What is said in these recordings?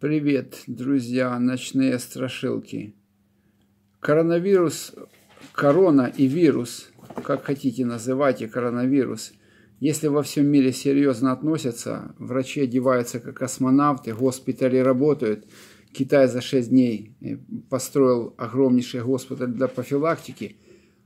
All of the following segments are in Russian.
Привет, друзья, ночные страшилки. Коронавирус, корона и вирус, как хотите называйте коронавирус, если во всем мире серьезно относятся, врачи одеваются как космонавты, госпитали работают. Китай за 6 дней э, построил огромнейший госпиталь для профилактики.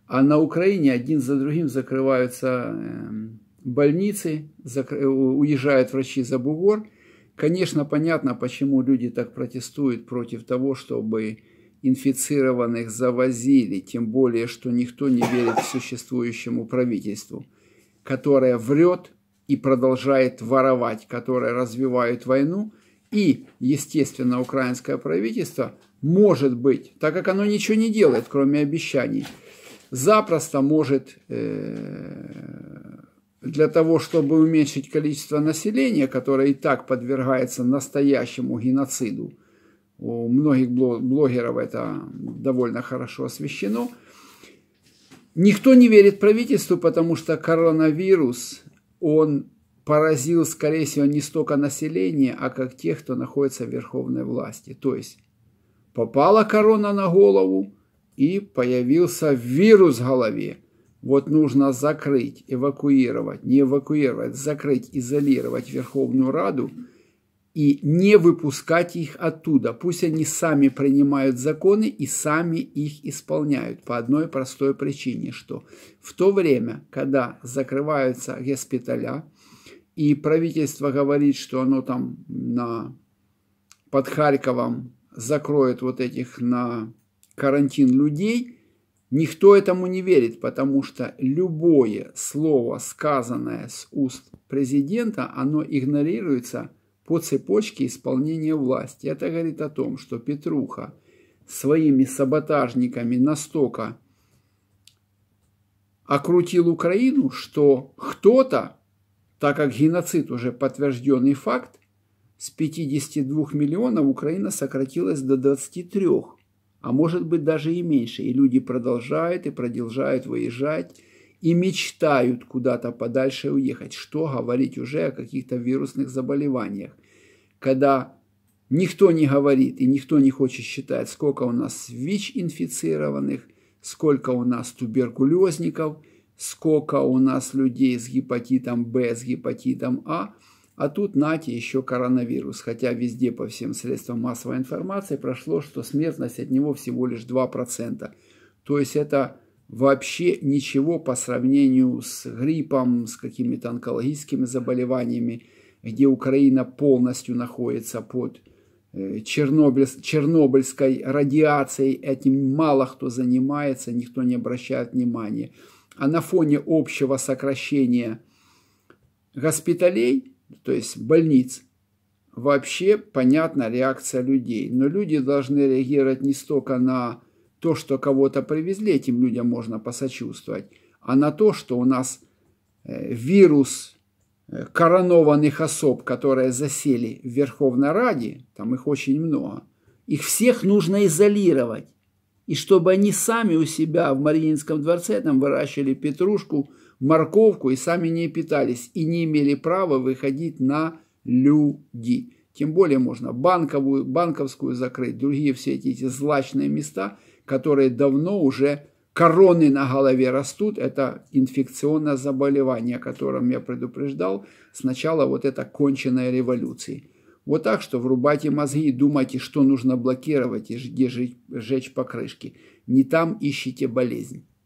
А на Украине один за другим закрываются эм, больницы, э, уезжают врачи за бугор – Конечно, понятно, почему люди так протестуют против того, чтобы инфицированных завозили, тем более, что никто не верит существующему правительству, которое врет и продолжает воровать, которое развивает войну, и, естественно, украинское правительство может быть, так как оно ничего не делает, кроме обещаний, запросто может э, для того, чтобы уменьшить количество населения, которое и так подвергается настоящему геноциду, у многих блогеров это довольно хорошо освещено, никто не верит правительству, потому что коронавирус, он поразил, скорее всего, не столько население, а как тех, кто находится в верховной власти. То есть попала корона на голову и появился вирус в голове. Вот нужно закрыть, эвакуировать, не эвакуировать, закрыть, изолировать Верховную Раду и не выпускать их оттуда. Пусть они сами принимают законы и сами их исполняют по одной простой причине, что в то время, когда закрываются госпиталя, и правительство говорит, что оно там на, под Харьковом закроет вот этих на карантин людей – Никто этому не верит, потому что любое слово, сказанное с уст президента, оно игнорируется по цепочке исполнения власти. Это говорит о том, что Петруха своими саботажниками настолько окрутил Украину, что кто-то, так как геноцид уже подтвержденный факт, с 52 миллионов Украина сократилась до 23 а может быть даже и меньше. И люди продолжают и продолжают выезжать и мечтают куда-то подальше уехать. Что говорить уже о каких-то вирусных заболеваниях, когда никто не говорит и никто не хочет считать, сколько у нас ВИЧ-инфицированных, сколько у нас туберкулезников, сколько у нас людей с гепатитом В, с гепатитом А – а тут нате еще коронавирус, хотя везде по всем средствам массовой информации прошло, что смертность от него всего лишь 2%. То есть это вообще ничего по сравнению с гриппом, с какими-то онкологическими заболеваниями, где Украина полностью находится под э, Чернобыль, чернобыльской радиацией. Этим мало кто занимается, никто не обращает внимания. А на фоне общего сокращения госпиталей – то есть больниц, вообще понятна реакция людей. Но люди должны реагировать не столько на то, что кого-то привезли, этим людям можно посочувствовать, а на то, что у нас э, вирус э, коронованных особ, которые засели в Верховной Раде, там их очень много, их всех нужно изолировать и чтобы они сами у себя в Мариинском дворце там выращивали петрушку, морковку и сами не питались, и не имели права выходить на люди. Тем более можно банковую, банковскую закрыть, другие все эти, эти злачные места, которые давно уже короны на голове растут. Это инфекционное заболевание, о котором я предупреждал с начала вот этой конченной революции. Вот так что врубайте мозги и думайте, что нужно блокировать и где жечь покрышки. Не там ищите болезнь.